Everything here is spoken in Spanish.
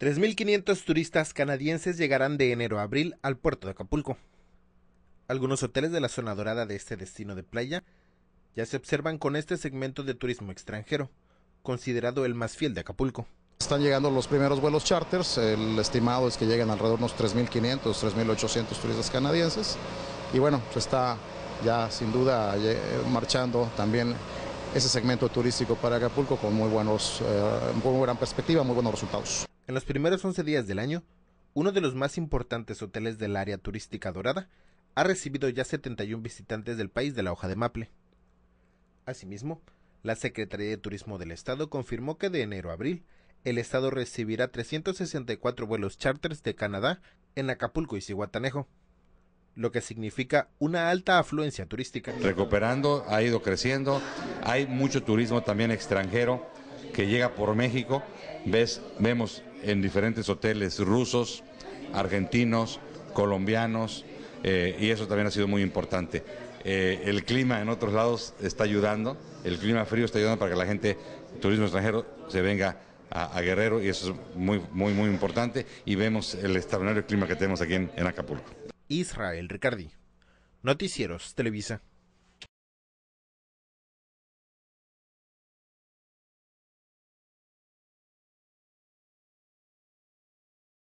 3.500 turistas canadienses llegarán de enero a abril al puerto de Acapulco. Algunos hoteles de la zona dorada de este destino de playa ya se observan con este segmento de turismo extranjero, considerado el más fiel de Acapulco. Están llegando los primeros vuelos charters, el estimado es que lleguen alrededor de unos 3.500, 3.800 turistas canadienses y bueno, se está ya sin duda marchando también ese segmento turístico para Acapulco con muy, buenos, eh, muy buena perspectiva, muy buenos resultados. En los primeros 11 días del año, uno de los más importantes hoteles del área turística dorada ha recibido ya 71 visitantes del país de la hoja de maple. Asimismo, la Secretaría de Turismo del Estado confirmó que de enero a abril, el Estado recibirá 364 vuelos charters de Canadá en Acapulco y Cihuatanejo, lo que significa una alta afluencia turística. Recuperando, ha ido creciendo, hay mucho turismo también extranjero que llega por México, ves, vemos en diferentes hoteles rusos, argentinos, colombianos, eh, y eso también ha sido muy importante. Eh, el clima en otros lados está ayudando, el clima frío está ayudando para que la gente, turismo extranjero, se venga a, Guerrero y eso es muy, muy, muy importante y vemos el extraordinario clima que tenemos aquí en Acapulco. Israel Ricardi, Noticieros Televisa.